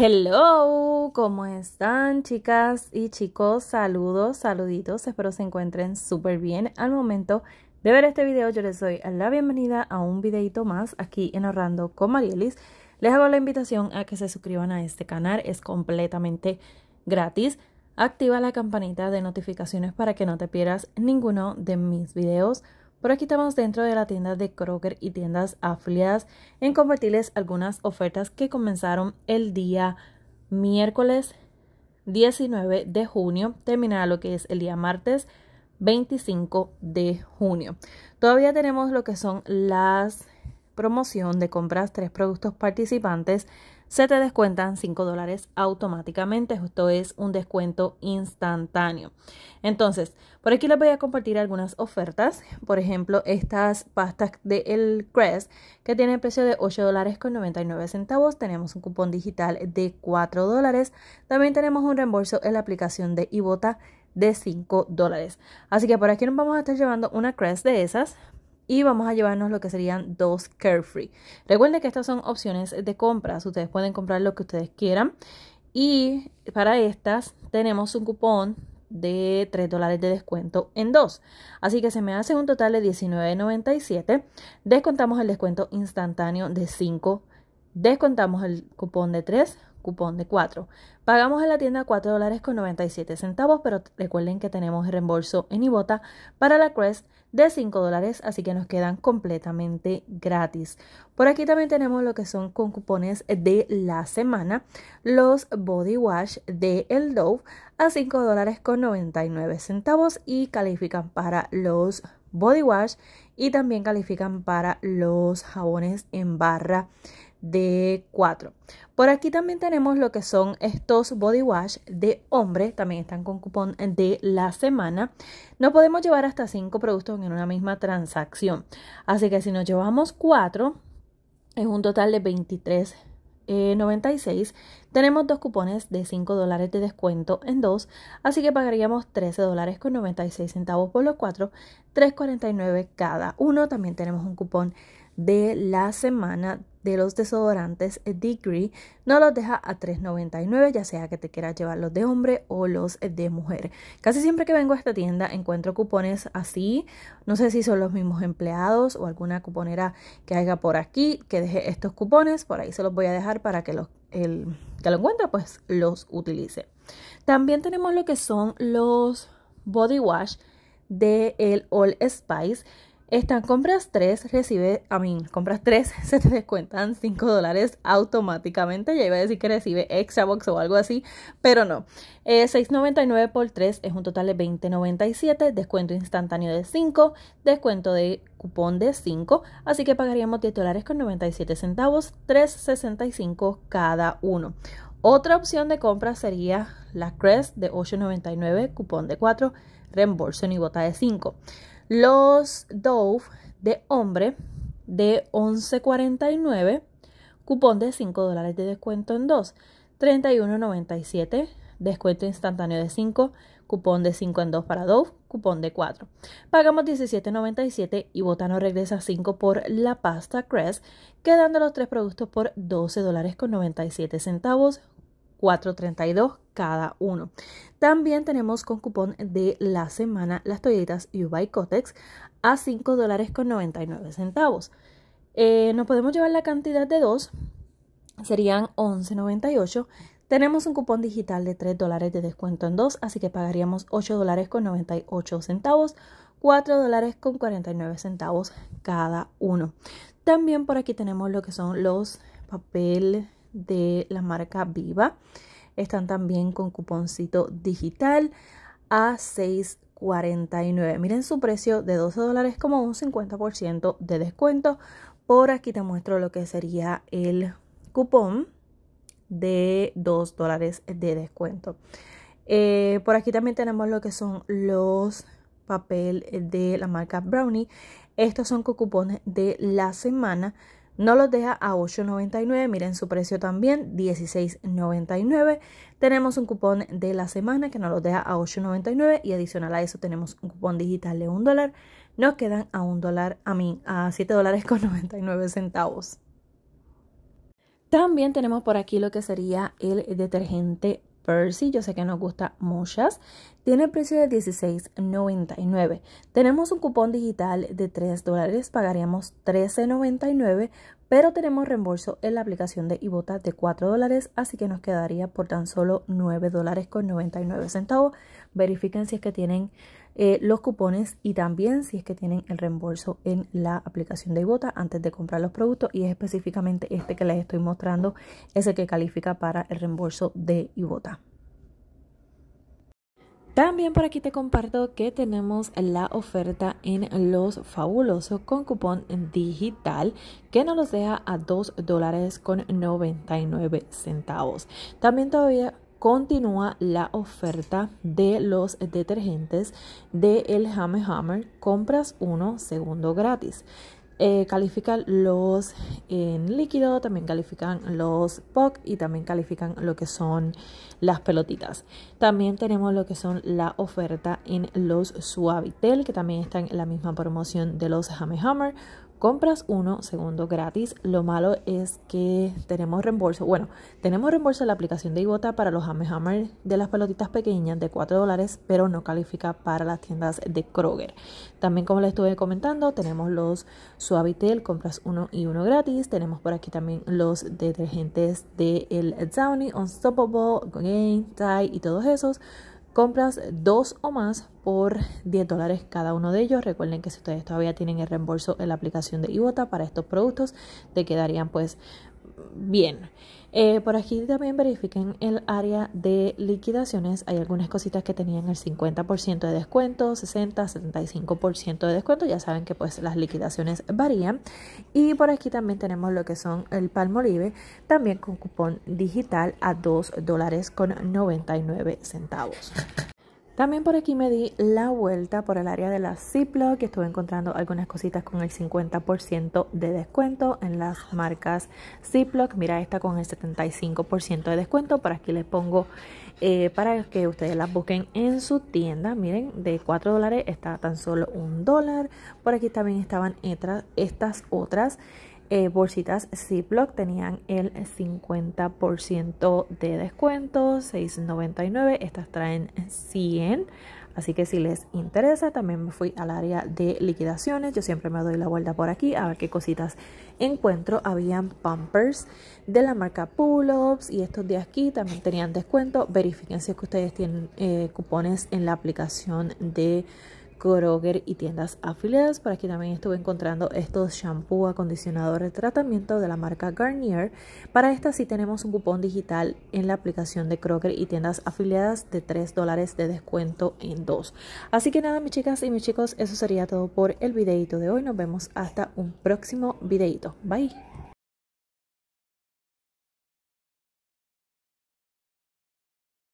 Hello, ¿cómo están chicas y chicos? Saludos, saluditos, espero se encuentren súper bien. Al momento de ver este video yo les doy la bienvenida a un videito más aquí en Orlando con Marielis. Les hago la invitación a que se suscriban a este canal, es completamente gratis. Activa la campanita de notificaciones para que no te pierdas ninguno de mis videos. Por aquí estamos dentro de la tienda de Kroger y tiendas afiliadas en convertirles algunas ofertas que comenzaron el día miércoles 19 de junio, terminará lo que es el día martes 25 de junio. Todavía tenemos lo que son las promoción de compras tres productos participantes, se te descuentan cinco dólares automáticamente. Esto es un descuento instantáneo. Entonces, por aquí les voy a compartir algunas ofertas. Por ejemplo, estas pastas de El Crest que tienen precio de 8 dólares con 99 centavos. Tenemos un cupón digital de 4 dólares. También tenemos un reembolso en la aplicación de Ibota de 5 dólares. Así que por aquí nos vamos a estar llevando una Crest de esas y vamos a llevarnos lo que serían dos Carefree. Recuerden que estas son opciones de compras, ustedes pueden comprar lo que ustedes quieran y para estas tenemos un cupón de 3 dólares de descuento en dos. Así que se me hace un total de $19.97. Descontamos el descuento instantáneo de 5. Descontamos el cupón de 3 cupón de 4. Pagamos en la tienda 4 dólares con 97 centavos, pero recuerden que tenemos reembolso en Ibota para la Crest de 5 dólares, así que nos quedan completamente gratis. Por aquí también tenemos lo que son con cupones de la semana, los body wash de El Dove a 5 dólares con 99 centavos y califican para los body wash y también califican para los jabones en barra de 4. Por aquí también tenemos lo que son estos body wash de hombre, también están con cupón de la semana. No podemos llevar hasta 5 productos en una misma transacción, así que si nos llevamos 4, es un total de 23.96. Eh, tenemos dos cupones de 5 dólares de descuento en dos, así que pagaríamos 13 dólares con 96 centavos por los 4. 3.49 cada uno. También tenemos un cupón de la semana de los desodorantes eh, Degree no los deja a $3.99, ya sea que te quieras llevar los de hombre o los eh, de mujer. Casi siempre que vengo a esta tienda encuentro cupones así. No sé si son los mismos empleados o alguna cuponera que haga por aquí que deje estos cupones. Por ahí se los voy a dejar para que los, el que lo encuentre pues los utilice. También tenemos lo que son los body wash de el All Spice. Están compras 3 recibe, a mí, compras 3 se te descuentan 5 dólares automáticamente. Ya iba a decir que recibe Extrabox o algo así, pero no. 6.99 eh, por 3 es un total de 20.97, descuento instantáneo de 5, descuento de cupón de 5, así que pagaríamos 10 dólares con 97 centavos, 3.65 cada uno. Otra opción de compra sería la Crest de 8.99, cupón de 4, reembolso en bota de 5. Los Dove de hombre de 11.49, cupón de 5 dólares de descuento en 2, 31.97, descuento instantáneo de 5, cupón de 5 en 2 para Dove, cupón de 4. Pagamos 17.97 y Botano regresa 5 por la pasta Crest, quedando los tres productos por 12 dólares con 97 centavos, 4.32 cada uno. También tenemos con cupón de la semana las toallitas y Cotex a 5 dólares con 99 centavos. Eh, nos podemos llevar la cantidad de dos. serían 11.98. Tenemos un cupón digital de 3 dólares de descuento en 2, así que pagaríamos 8 dólares con 98 centavos, 4 dólares con 49 centavos cada uno. También por aquí tenemos lo que son los papel de la marca Viva. Están también con cuponcito digital a 6.49. Miren su precio de 12 dólares como un 50% de descuento. Por aquí te muestro lo que sería el cupón de 2 dólares de descuento. Eh, por aquí también tenemos lo que son los papel de la marca Brownie. Estos son cupones de la semana no los deja a $8.99. Miren su precio también, $16.99. Tenemos un cupón de la semana que nos los deja a $8.99 y adicional a eso tenemos un cupón digital de $1. dólar. Nos quedan a un dólar, a mí, a $7 dólares con centavos. También tenemos por aquí lo que sería el detergente yo sé que nos gusta muchas. Tiene precio de $16.99. Tenemos un cupón digital de $3 dólares, pagaríamos $13.99, pero tenemos reembolso en la aplicación de Ibota de $4 dólares, así que nos quedaría por tan solo $9.99. dólares Verifiquen si es que tienen eh, los cupones y también si es que tienen el reembolso en la aplicación de Ibota antes de comprar los productos y específicamente este que les estoy mostrando es el que califica para el reembolso de Ibota. También por aquí te comparto que tenemos la oferta en Los Fabulosos con cupón digital que nos los deja a 2 dólares con 99 centavos. También todavía continúa la oferta de los detergentes de el Hammer Hammer. Compras uno, segundo gratis. Eh, califican los en líquido, también califican los POC y también califican lo que son las pelotitas. También tenemos lo que son la oferta en los Suavitel, que también están en la misma promoción de los Hammer Hammer compras uno, segundo gratis. Lo malo es que tenemos reembolso. Bueno, tenemos reembolso en la aplicación de Ibota para los Hammer Hammer de las pelotitas pequeñas de 4 dólares, pero no califica para las tiendas de Kroger. También, como les estuve comentando, tenemos los Suavitel, compras uno y uno gratis. Tenemos por aquí también los detergentes de el Unstoppable, Gain, tie y todos esos compras dos o más por 10 dólares cada uno de ellos. Recuerden que si ustedes todavía tienen el reembolso en la aplicación de Ibota para estos productos, te quedarían pues bien. Eh, por aquí también verifiquen el área de liquidaciones. Hay algunas cositas que tenían el 50% de descuento, 60, 75% de descuento. Ya saben que pues las liquidaciones varían. Y por aquí también tenemos lo que son el Palmolive, también con cupón digital a 2 dólares con 99 centavos. También por aquí me di la vuelta por el área de la Ziploc, que estuve encontrando algunas cositas con el 50% de descuento en las marcas Ziploc. Mira esta con el 75% de descuento. Por aquí les pongo eh, para que ustedes las busquen en su tienda. Miren, de 4 dólares está tan solo un dólar. Por aquí también estaban estas otras eh, bolsitas Ziploc tenían el 50% de descuento, $6.99. Estas traen 100. Así que si les interesa, también me fui al área de liquidaciones. Yo siempre me doy la vuelta por aquí a ver qué cositas encuentro. Habían pumpers de la marca Pull-Ups y estos de aquí también tenían descuento. Verifiquen si es que ustedes tienen eh, cupones en la aplicación de Kroger y tiendas afiliadas. Por aquí también estuve encontrando estos shampoo, acondicionadores, tratamiento de la marca Garnier. Para esta sí tenemos un cupón digital en la aplicación de Kroger y tiendas afiliadas de 3 dólares de descuento en 2. Así que nada, mis chicas y mis chicos, eso sería todo por el videito de hoy. Nos vemos hasta un próximo videito. Bye.